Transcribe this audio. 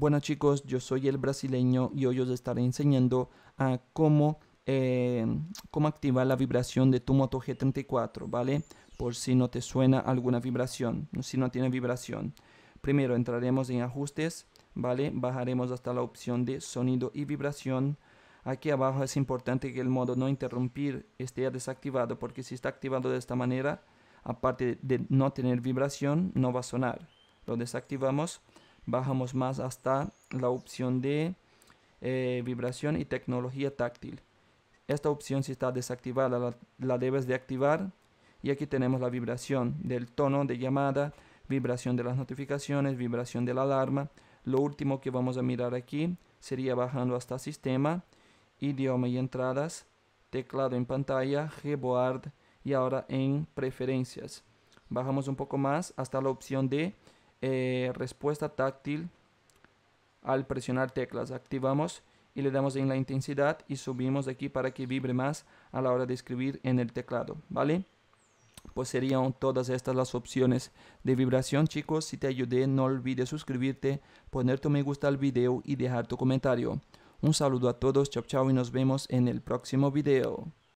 Bueno chicos, yo soy el brasileño y hoy os estaré enseñando a cómo, eh, cómo activar la vibración de tu Moto G34, ¿vale? Por si no te suena alguna vibración, si no tiene vibración. Primero entraremos en ajustes, ¿vale? Bajaremos hasta la opción de sonido y vibración. Aquí abajo es importante que el modo no interrumpir esté desactivado porque si está activado de esta manera, aparte de no tener vibración, no va a sonar. Lo desactivamos bajamos más hasta la opción de eh, vibración y tecnología táctil. Esta opción si está desactivada la, debes de activar y aquí tenemos la vibración del tono de llamada, vibración de las notificaciones, vibración de la alarma. Lo último que vamos a mirar aquí sería bajando hasta sistema, idioma y entradas, teclado en pantalla, Gboard y ahora en preferencias. Bajamos un poco más hasta la opción de eh, respuesta táctil al presionar teclas. Activamos y le damos en la intensidad y subimos aquí para que vibre más a la hora de escribir en el teclado, ¿vale? Pues serían todas estas las opciones de vibración, chicos. Si te ayudé, no olvides suscribirte, poner tu me gusta al video y dejar tu comentario. Un saludo a todos, chao chao y nos vemos en el próximo video.